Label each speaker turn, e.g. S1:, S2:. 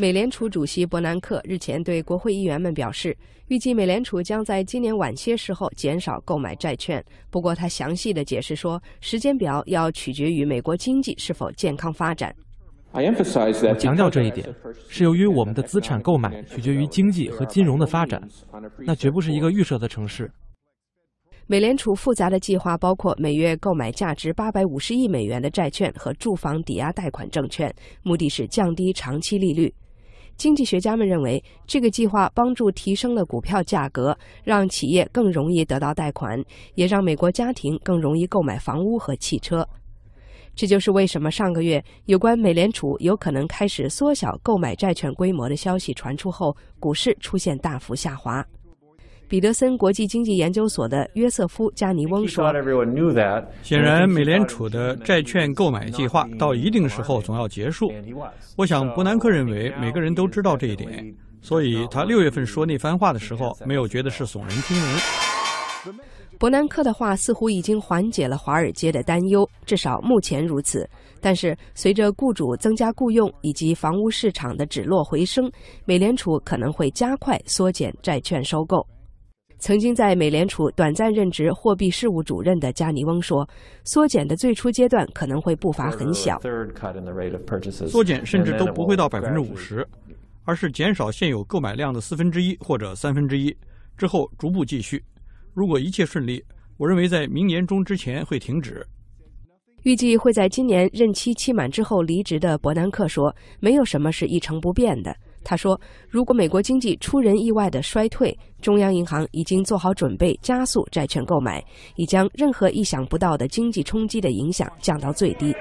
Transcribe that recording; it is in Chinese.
S1: 美联储主席伯南克日前对国会议员们表示，预计美联储将在今年晚些时候减少购买债券。不过，他详细的解释说，时间表要取决于美国经济是否健康发展。
S2: 我强调这一点，是由于我们的资产购买取决于经济和金融的发展，那绝不是一个预设的城市。
S1: 美联储复杂的计划包括每月购买价值八百五十亿美元的债券和住房抵押贷款证券，目的是降低长期利率。经济学家们认为，这个计划帮助提升了股票价格，让企业更容易得到贷款，也让美国家庭更容易购买房屋和汽车。这就是为什么上个月有关美联储有可能开始缩小购买债券规模的消息传出后，股市出现大幅下滑。彼得森国际经济研究所的约瑟夫·加尼翁说：“
S2: 显然，美联储的债券购买计划到一定时候总要结束。我想，伯南克认为每个人都知道这一点，所以他六月份说那番话的时候，没有觉得是
S1: 耸人听闻。”伯南克的话似乎已经缓解了华尔街的担忧，至少目前如此。但是，随着雇主增加雇用以及房屋市场的止落回升，美联储可能会加快缩减债券收购。曾经在美联储短暂任职货币事务主任的加尼翁说：“缩减的最初阶段可能会步伐很小，
S2: 缩减甚至都不会到百分之五十，而是减少现有购买量的四分之一或者三分之一，之后逐步继续。如果一切顺利，我认为在明年中之前会停止。”
S1: 预计会在今年任期期满之后离职的伯南克说：“没有什么是一成不变的。”他说：“如果美国经济出人意外的衰退，中央银行已经做好准备，加速债券购买，以将任何意想不到的经济冲击的影响降到最低。”